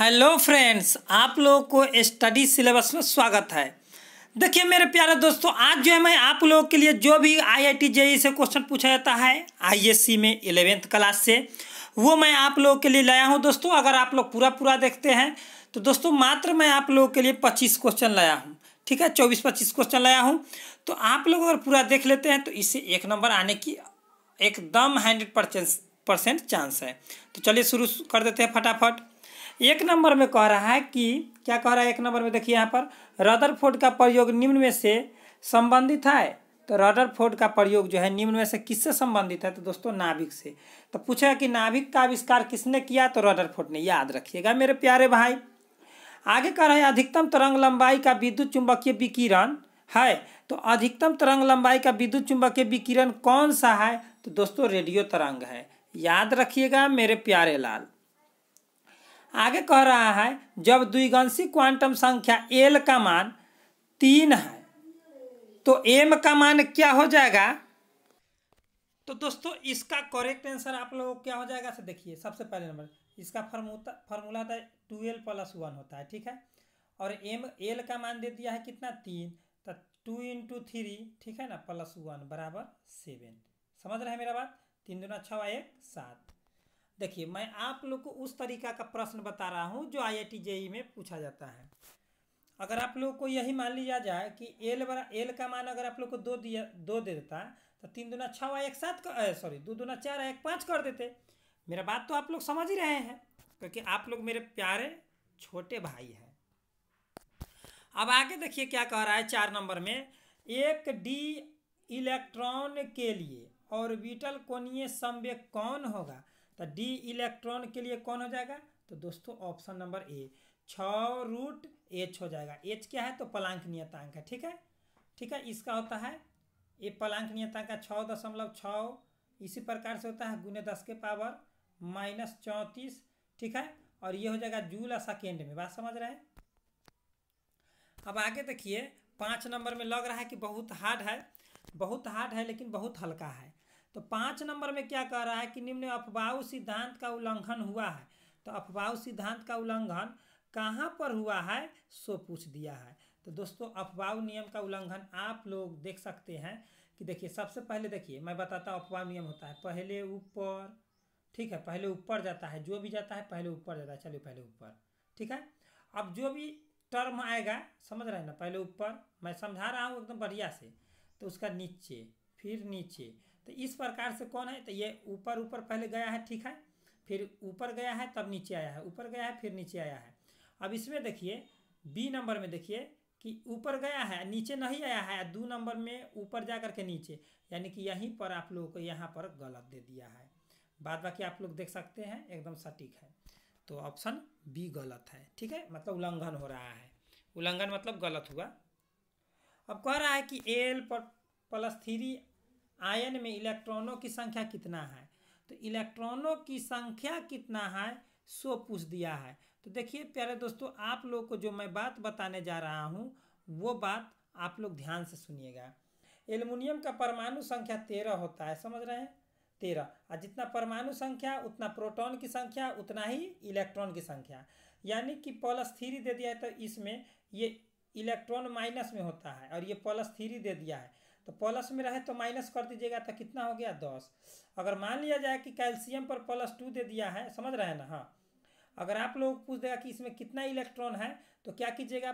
Hello friends आप लोगों को स्टडी सिलेबस में स्वागत है देखिए मेरे प्यारे दोस्तों आज जो है मैं आप लोगों के लिए जो भी आई आई टी से क्वेश्चन पूछा जाता है आईएससी में इलेवेंथ क्लास से वो मैं आप लोगों के लिए लाया हूं दोस्तों अगर आप लोग पूरा पूरा देखते हैं तो दोस्तों मात्र मैं आप लोगों के लिए पच्चीस क्वेश्चन लाया हूँ ठीक है चौबीस पच्चीस क्वेश्चन लाया हूँ तो आप लोग अगर पूरा देख लेते हैं तो इससे एक नंबर आने की एकदम हंड्रेड परसेंट चांस है तो चलिए शुरू कर देते हैं फटाफट एक नंबर में कह रहा है कि क्या कह रहा है एक नंबर में देखिए यहाँ पर फोर्ड का प्रयोग निम्न में से संबंधित है तो फोर्ड का प्रयोग जो है निम्न में से किससे संबंधित है तो दोस्तों नाभिक से तो पूछा कि नाभिक का आविष्कार किसने किया तो फोर्ड ने याद रखिएगा मेरे प्यारे भाई आगे कह रहे हैं अधिकतम तरंग लंबाई का विद्युत चुंबकीय विकिरण है तो अधिकतम तरंग लंबाई का विद्युत चुंबकीय विकिरण कौन सा है तो दोस्तों रेडियो तरंग है याद रखिएगा मेरे प्यारे लाल आगे कह रहा है जब द्विगंशी क्वांटम संख्या एल का मान तीन है तो एम का मान क्या हो जाएगा तो दोस्तों इसका करेक्ट आंसर आप लोगों क्या हो जाएगा से देखिए सबसे पहले नंबर इसका फॉर्मूला फॉर्मूला था टू एल प्लस वन होता है ठीक है और एम एल का मान दे दिया है कितना तीन तो टू इंटू थ्री ठीक है ना प्लस वन बराबर सेवन समझ रहे हैं मेरा बात तीन दोनों छः एक सात देखिए मैं आप लोग को उस तरीका का प्रश्न बता रहा हूँ जो आई आई टी जेई में पूछा जाता है अगर आप लोग को यही मान लिया जाए कि एल बरा एल का मान अगर आप लोग को दो दिया दो दे देता तो तीन दुना छः एक सात सॉरी दो दुना चार एक पाँच कर देते मेरा बात तो आप लोग समझ ही रहे हैं क्योंकि आप लोग मेरे प्यारे छोटे भाई हैं अब आगे देखिए क्या कह रहा है चार नंबर में एक डी इलेक्ट्रॉन के लिए ऑर्बिटल कोणीय संवेग कौन होगा तो डी इलेक्ट्रॉन के लिए कौन हो जाएगा तो दोस्तों ऑप्शन नंबर ए छ रूट एच हो जाएगा एच क्या है तो पलांक नियतांक है ठीक है ठीक है इसका होता है ये पलांक नियतांक का छ दशमलव छ इसी प्रकार से होता है गुने दस के पावर माइनस चौंतीस ठीक है और ये हो जाएगा जूल सेकेंड में बात समझ रहे हैं अब आगे देखिए पाँच नंबर में लग रहा है कि बहुत हार्ड है बहुत हार्ड है लेकिन बहुत हल्का है तो पाँच नंबर में क्या कह रहा है कि निम्न अफवाह सिद्धांत का उल्लंघन हुआ है तो अफवाह सिद्धांत का उल्लंघन कहाँ पर हुआ है सो पूछ दिया है तो दोस्तों अफवाह नियम का उल्लंघन आप लोग देख सकते हैं कि देखिए सबसे पहले देखिए मैं बताता हूँ अफवाह नियम होता है पहले ऊपर ठीक है पहले ऊपर जाता है जो भी जाता है पहले ऊपर जाता है चलिए पहले ऊपर ठीक है अब जो भी टर्म आएगा समझ रहे हैं ना पहले ऊपर मैं समझा रहा हूँ एकदम बढ़िया से तो उसका नीचे फिर नीचे तो इस प्रकार से कौन है तो ये ऊपर ऊपर पहले गया है ठीक है फिर ऊपर गया है तब नीचे आया है ऊपर गया है फिर नीचे आया है अब इसमें देखिए बी नंबर में देखिए कि ऊपर गया है नीचे नहीं आया है दो नंबर में ऊपर जा कर के नीचे यानी कि यहीं पर आप लोगों को यहाँ पर गलत दे दिया है बाद बाकी आप लोग देख सकते हैं एकदम सटीक है तो ऑप्शन बी गलत है ठीक है मतलब उल्लंघन हो रहा है उल्लंघन मतलब गलत हुआ अब कह रहा है कि एल पर प्लस थ्री आयन में इलेक्ट्रॉनों की संख्या कितना है तो इलेक्ट्रॉनों की संख्या कितना है सो पूछ दिया है तो देखिए प्यारे दोस्तों आप लोग को जो मैं बात बताने जा रहा हूँ वो बात आप लोग ध्यान से सुनिएगा एल्युमिनियम का परमाणु संख्या तेरह होता है समझ रहे हैं तेरह और जितना परमाणु संख्या उतना प्रोटॉन की संख्या उतना ही इलेक्ट्रॉन की संख्या यानी कि प्लस थ्री दे दिया है तो इसमें ये इलेक्ट्रॉन माइनस में होता है और ये प्लस थ्री दे दिया है तो प्लस में रहे तो माइनस कर दीजिएगा तो कितना हो गया दस अगर मान लिया जाए कि कैल्शियम पर प्लस टू दे दिया है समझ रहे हैं ना हाँ अगर आप लोग पूछ देगा कि इसमें कितना इलेक्ट्रॉन है तो क्या कीजिएगा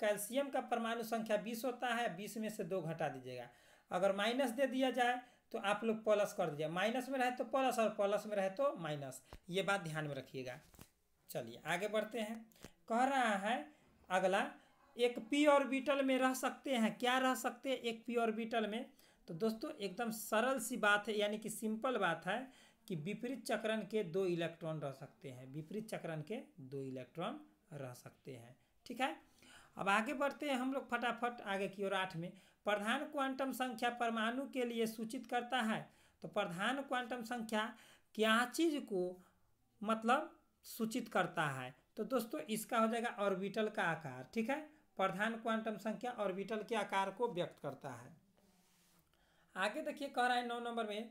कैल्शियम का परमाणु संख्या बीस होता है बीस में से दो घटा दीजिएगा अगर माइनस दे दिया जाए तो आप लोग प्लस कर दीजिए माइनस में रहे तो प्लस और प्लस में रहे तो माइनस ये बात ध्यान में रखिएगा चलिए आगे बढ़ते हैं कह रहा है अगला एक पी ऑर्बिटल में रह सकते हैं क्या रह सकते हैं एक पी ऑर्बिटल में तो दोस्तों एकदम सरल सी बात है यानी कि सिंपल बात है कि विपरीत चक्रण के दो इलेक्ट्रॉन रह सकते हैं विपरीत चक्रण के दो इलेक्ट्रॉन रह सकते हैं ठीक है अब आगे बढ़ते हैं हम लोग फटाफट आगे की ओर आठ में प्रधान क्वांटम संख्या परमाणु के लिए सूचित करता है तो प्रधान क्वांटम संख्या क्या चीज़ को मतलब सूचित करता है तो दोस्तों इसका हो जाएगा ऑर्बिटल का आकार ठीक है प्रधान क्वांटम संख्या ऑर्बिटल के आकार को व्यक्त करता है आगे देखिए कह रहा है नौ नंबर में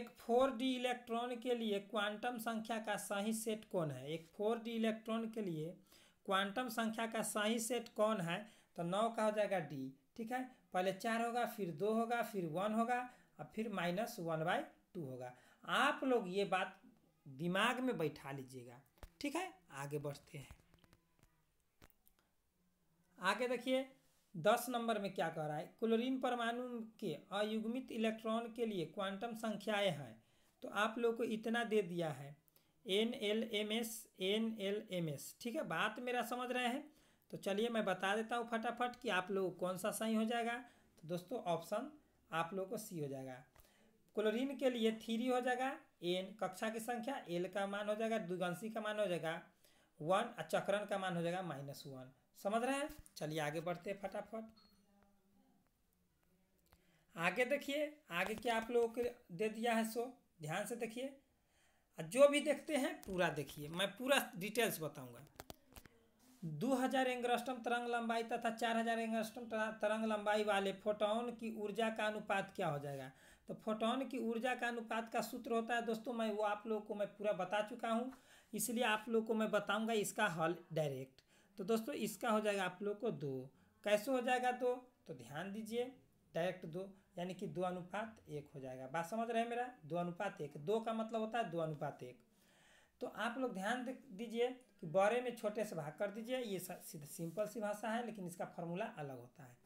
एक फोर डी इलेक्ट्रॉन के लिए क्वांटम संख्या का सही सेट कौन है एक फोर डी इलेक्ट्रॉन के लिए क्वांटम संख्या का सही सेट कौन है तो नौ का हो जाएगा डी ठीक है पहले चार होगा फिर दो होगा फिर वन होगा और फिर माइनस वन बाई टू होगा आप लोग ये बात दिमाग में बैठा लीजिएगा ठीक है आगे बढ़ते हैं आगे देखिए दस नंबर में क्या कह रहा है क्लोरीन परमाणु के अयुग्मित इलेक्ट्रॉन के लिए क्वांटम संख्याएं हैं तो आप लोग को इतना दे दिया है N L M S N L M S ठीक है बात मेरा समझ रहे हैं तो चलिए मैं बता देता हूँ फटाफट कि आप लोग कौन सा सही हो जाएगा तो दोस्तों ऑप्शन आप लोग को सी हो जाएगा क्लोरीन के लिए थ्री हो जाएगा एन कक्षा की संख्या एल का मान हो जाएगा दुगंसी का मान हो जाएगा वन और चक्रण का मान हो जाएगा माइनस वन समझ रहे हैं चलिए आगे बढ़ते हैं फटाफट आगे देखिए आगे क्या आप लोगों को दे दिया है सो ध्यान से देखिए जो भी देखते हैं पूरा देखिए मैं पूरा डिटेल्स बताऊंगा दो हजार एंग्रस्टम तरंग लंबाई तथा चार हजार एंगस्टम तरंग लंबाई वाले फोटोन की ऊर्जा का अनुपात क्या हो जाएगा तो फोटोन की ऊर्जा का अनुपात का सूत्र होता है दोस्तों मैं वो आप लोगों को मैं पूरा बता चुका हूँ इसलिए आप लोगों को मैं बताऊँगा इसका हल डायरेक्ट तो दोस्तों इसका हो जाएगा आप लोग को दो कैसे हो जाएगा दो तो ध्यान दीजिए डायरेक्ट दो यानी कि दो अनुपात एक हो जाएगा बात समझ रहे हैं मेरा दो अनुपात एक दो का मतलब होता है दो अनुपात एक तो आप लोग ध्यान दीजिए कि बड़े में छोटे से भाग कर दीजिए ये सीधा सिंपल सी भाषा है लेकिन इसका फॉर्मूला अलग होता है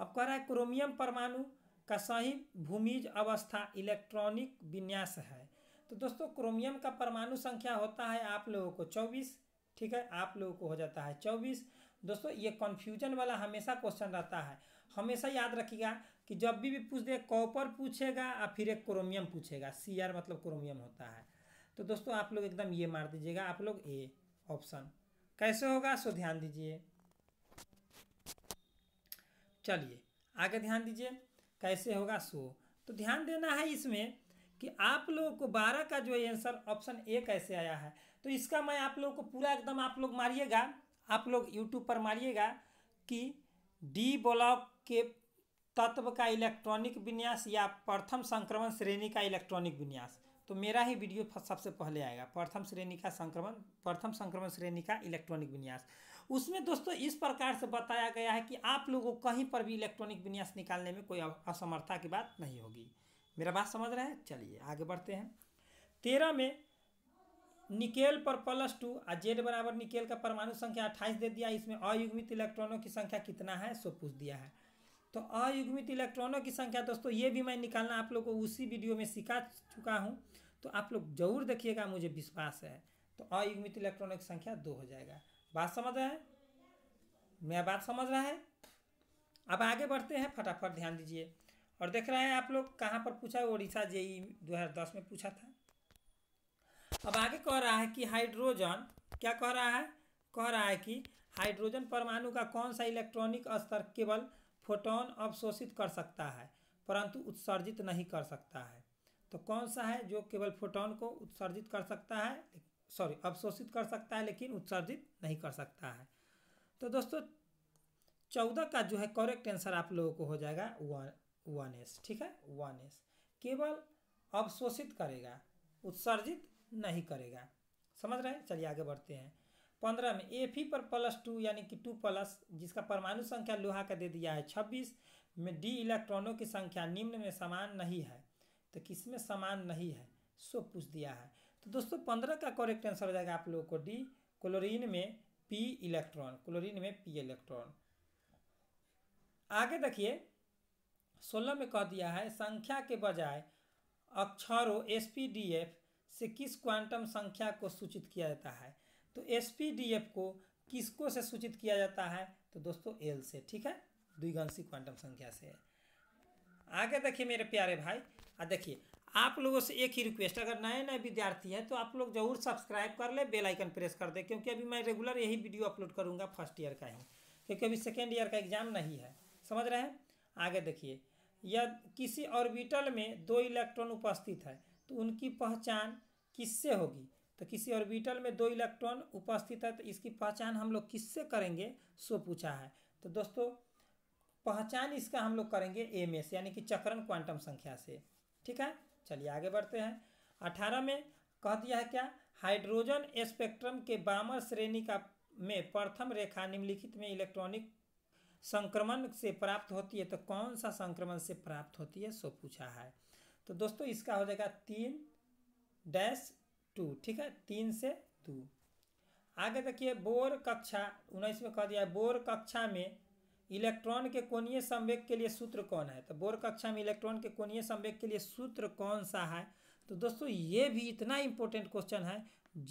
अब कह रहा है क्रोमियम परमाणु का सही भूमिज अवस्था इलेक्ट्रॉनिक विन्यास है तो दोस्तों क्रोमियम का परमाणु संख्या होता है आप लोगों को चौबीस ठीक है आप लोगों को हो जाता है चौबीस दोस्तों ये कन्फ्यूजन वाला हमेशा क्वेश्चन रहता है हमेशा याद रखिएगा कि जब भी भी पूछ दे कॉपर पूछेगा और फिर एक क्रोमियम पूछेगा सी आर मतलब क्रोमियम होता है तो दोस्तों आप लोग एकदम ये मार दीजिएगा आप लोग ए ऑप्शन कैसे होगा सो ध्यान दीजिए चलिए आगे ध्यान दीजिए कैसे होगा सो तो ध्यान देना है इसमें कि आप लोगों को बारह का जो आंसर ऑप्शन ए कैसे आया है तो इसका मैं आप लोग को पूरा एकदम आप लोग मारिएगा आप लोग यूट्यूब पर मारिएगा कि डी ब्लॉक के तत्व का इलेक्ट्रॉनिक विन्यास या प्रथम संक्रमण श्रेणी का इलेक्ट्रॉनिक विन्यास तो मेरा ही वीडियो सबसे पहले आएगा प्रथम श्रेणी का संक्रमण प्रथम संक्रमण श्रेणी का इलेक्ट्रॉनिक विन्यास उसमें दोस्तों इस प्रकार से बताया गया है कि आप लोगों को कहीं पर भी इलेक्ट्रॉनिक विन्यास निकालने में कोई असमर्थता की बात नहीं होगी मेरा बात समझ रहे हैं चलिए आगे बढ़ते हैं तेरह में निकेल पर प्लस टू और जेड बराबर निकेल का परमाणु संख्या अट्ठाईस दे दिया इसमें अयुग्मित इलेक्ट्रॉनों की संख्या कितना है सो पूछ दिया है तो अयुग्मित इलेक्ट्रॉनों की संख्या दोस्तों ये भी मैं निकालना आप लोग को उसी वीडियो में सिखा चुका हूँ तो आप लोग जरूर देखिएगा मुझे विश्वास है तो अयुग्मित इलेक्ट्रॉनों की संख्या दो हो जाएगा बात समझ रहे हैं मेरा बात समझ रहा है अब आगे बढ़ते हैं फटाफट ध्यान दीजिए और देख रहे हैं आप लोग कहाँ पर पूछा है ओडिशा जेई दस में पूछा था अब आगे कह रहा है कि हाइड्रोजन क्या कह रहा है कह रहा है कि हाइड्रोजन परमाणु का कौन सा इलेक्ट्रॉनिक स्तर केवल फोटोन अवशोषित कर सकता है परंतु उत्सर्जित नहीं कर सकता है तो कौन सा है जो केवल फोटोन को उत्सर्जित कर सकता है सॉरी अवशोषित कर सकता है लेकिन उत्सर्जित नहीं कर सकता है तो दोस्तों चौदह का जो है करेक्ट आंसर आप लोगों को हो जाएगा वन वन एस ठीक है वन एस केवल अवशोषित करेगा उत्सर्जित नहीं करेगा समझ रहे हैं चलिए आगे बढ़ते हैं पंद्रह में एफ ही पर प्लस टू यानी कि टू प्लस जिसका परमाणु संख्या लोहा का दे दिया है छब्बीस में डी इलेक्ट्रॉनों की संख्या निम्न में समान नहीं है तो किस में समान नहीं है सो पूछ दिया है तो दोस्तों पंद्रह का करेक्ट आंसर हो जाएगा आप लोगों को डी क्लोरीन में पी इलेक्ट्रॉन क्लोरीन में पी इलेक्ट्रॉन आगे देखिए सोलह में कह दिया है संख्या के बजाय अक्षरों एस पी डी एफ से किस क्वांटम संख्या को सूचित किया जाता है तो एस को किसको से सूचित किया जाता है तो दोस्तों एल से ठीक है द्विगंशी क्वांटम संख्या से आगे देखिए मेरे प्यारे भाई आ देखिए आप लोगों से एक ही रिक्वेस्ट अगर नए नए विद्यार्थी हैं तो आप लोग जरूर सब्सक्राइब कर ले बेल आइकन प्रेस कर दे क्योंकि अभी मैं रेगुलर यही वीडियो अपलोड करूंगा फर्स्ट ईयर का ही क्योंकि अभी सेकेंड ईयर का एग्जाम नहीं है समझ रहे हैं आगे देखिए या किसी ऑर्बिटल में दो इलेक्ट्रॉन उपस्थित है तो उनकी पहचान किससे होगी तो किसी ऑर्बिटल में दो इलेक्ट्रॉन उपस्थित है तो इसकी पहचान हम लोग किससे करेंगे सो पूछा है तो दोस्तों पहचान इसका हम लोग करेंगे एम ए से यानी कि चक्रण क्वांटम संख्या से ठीक है चलिए आगे बढ़ते हैं अठारह में कह दिया है क्या हाइड्रोजन स्पेक्ट्रम के बामर श्रेणी का में प्रथम रेखा निम्नलिखित में इलेक्ट्रॉनिक संक्रमण से प्राप्त होती है तो कौन सा संक्रमण से प्राप्त होती है सो पूछा है तो दोस्तों इसका हो जाएगा तीन डैश टू ठीक है तीन से टू आगे देखिए बोर कक्षा उन्नीस में कह दिया बोर कक्षा में इलेक्ट्रॉन के कोणीय संवेग के लिए सूत्र कौन है तो बोर कक्षा में इलेक्ट्रॉन के कोणीय संवेग के लिए सूत्र कौन सा है तो दोस्तों ये भी इतना इम्पोर्टेंट क्वेश्चन है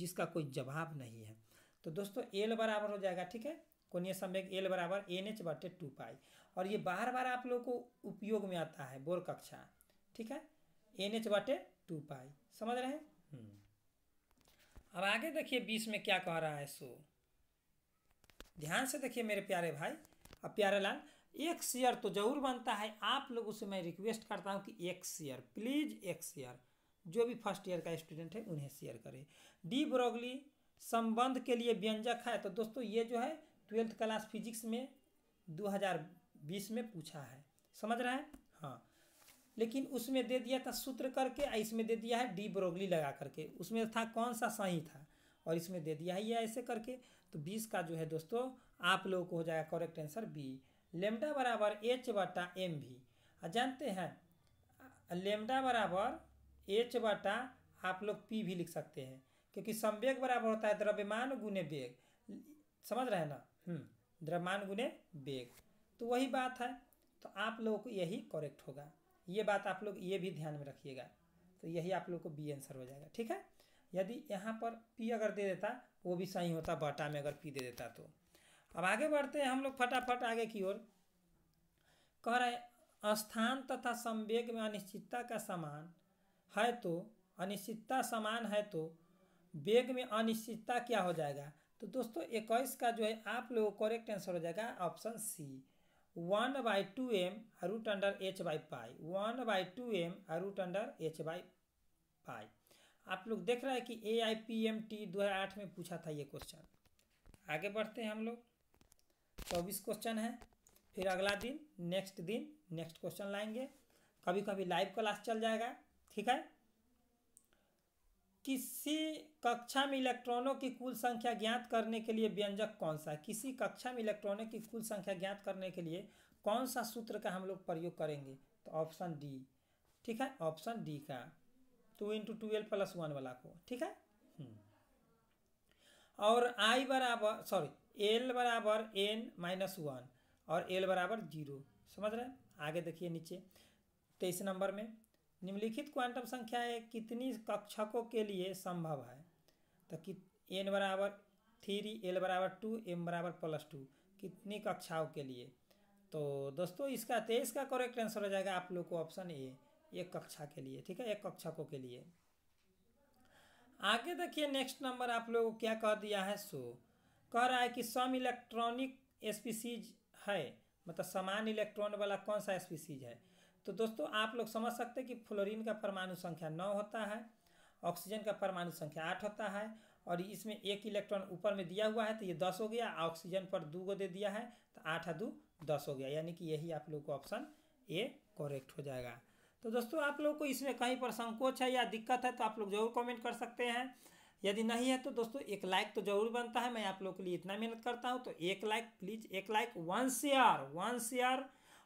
जिसका कोई जवाब नहीं है तो दोस्तों एल बराबर हो जाएगा ठीक है कोणीय संवेग एल बराबर एन एच बटे टू पाई और ये बार बार आप लोग को उपयोग में आता है बोर कक्षा ठीक है एन एच बटे टू पाई समझ रहे हैं अब आगे देखिए बीस में क्या कह रहा है सो ध्यान से देखिए मेरे प्यारे भाई अब प्यारे लाल एक शेयर तो जरूर बनता है आप लोगों से मैं रिक्वेस्ट करता हूँ कि एक शेयर प्लीज़ एक शेयर जो भी फर्स्ट ईयर का स्टूडेंट है उन्हें शेयर करें डी ब्रोगली संबंध के लिए व्यंजक है तो दोस्तों ये जो है ट्वेल्थ क्लास फिजिक्स में 2020 में पूछा है समझ रहे हैं हाँ लेकिन उसमें दे दिया था सूत्र करके और इसमें दे दिया है डी ब्रोगली लगा करके उसमें था कौन सा सही था और इसमें दे दिया है ये ऐसे करके तो बीस का जो है दोस्तों आप लोगों को हो जाएगा करेक्ट आंसर बी लेमडा बराबर एच बटा एम भी जानते हैं लेमडा बराबर एच बटा आप लोग पी भी लिख सकते हैं क्योंकि संवेग बराबर होता है द्रव्यमान गुने बेग समझ रहे हैं ना हम्म, द्रव्यमान गुने बेग तो वही बात है तो आप लोगों को यही करेक्ट होगा ये बात आप लोग ये भी ध्यान में रखिएगा तो यही आप लोग को बी आंसर हो जाएगा ठीक है यदि यहाँ पर पी अगर दे देता वो भी सही होता बटा में अगर पी दे देता तो अब आगे बढ़ते हैं हम लोग फटाफट आगे की ओर कह रहे स्थान तथा संवेग में अनिश्चितता का समान है तो अनिश्चितता समान है तो वेग में अनिश्चितता क्या हो जाएगा तो दोस्तों इक्कीस का जो है आप लोग करेक्ट आंसर हो जाएगा option C one by two M root under H by pi one by two M root under H by pi आप लोग देख रहे हैं कि A I P M T दो हज़ार आठ में पूछा था ये क्वेश्चन आगे बढ़ते हैं हम लोग चौबीस क्वेश्चन है फिर अगला दिन नेक्स्ट दिन नेक्स्ट क्वेश्चन लाएंगे कभी कभी लाइव क्लास चल जाएगा ठीक है किसी कक्षा में इलेक्ट्रॉनों की कुल संख्या ज्ञात करने के लिए व्यंजक कौन सा है किसी कक्षा में इलेक्ट्रॉनों की कुल संख्या ज्ञात करने के लिए कौन सा सूत्र का हम लोग प्रयोग करेंगे तो ऑप्शन डी ठीक है ऑप्शन डी का two into twelve plus one वाला को ठीक है हम्म। और आई बराबर सॉरी एल बराबर एन माइनस वन और एल बराबर जीरो समझ रहे हैं आगे देखिए नीचे तेईस नंबर में निम्नलिखित क्वांटम संख्याएं कितनी कक्षकों के लिए संभव है तो कि एन बराबर थ्री एल बराबर टू एम बराबर प्लस टू कितनी कक्षाओं के लिए तो दोस्तों इसका तेईस का करेक्ट आंसर हो जाएगा आप लोग को ऑप्शन ए एक कक्षा के लिए ठीक है एक कक्षकों के लिए आगे देखिए नेक्स्ट नंबर आप लोगों को क्या कह दिया है सो कह रहा है कि सम इलेक्ट्रॉनिक स्पीसीज है मतलब समान इलेक्ट्रॉन वाला कौन सा स्पीसीज है तो दोस्तों आप लोग समझ सकते हैं कि फ्लोरीन का परमाणु संख्या नौ होता है ऑक्सीजन का परमाणु संख्या आठ होता है और इसमें एक इलेक्ट्रॉन ऊपर में दिया हुआ है तो ये दस हो गया ऑक्सीजन पर दो गो दे दिया है तो आठ दो दस हो गया यानी कि यही आप लोग को ऑप्शन ए करेक्ट हो जाएगा तो दोस्तों आप लोग को इसमें कहीं पर संकोच है या दिक्कत है तो आप लोग जरूर कमेंट कर सकते हैं यदि नहीं है तो दोस्तों एक लाइक तो जरूर बनता है मैं आप लोग के लिए इतना मेहनत करता हूँ तो एक लाइक प्लीज़ एक like one share one share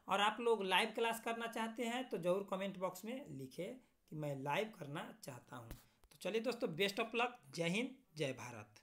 और आप लोग लाइव क्लास करना चाहते हैं तो ज़रूर कमेंट बॉक्स में लिखे कि मैं लाइव करना चाहता हूँ तो चलिए दोस्तों बेस्ट ऑफ लक जय हिंद जय भारत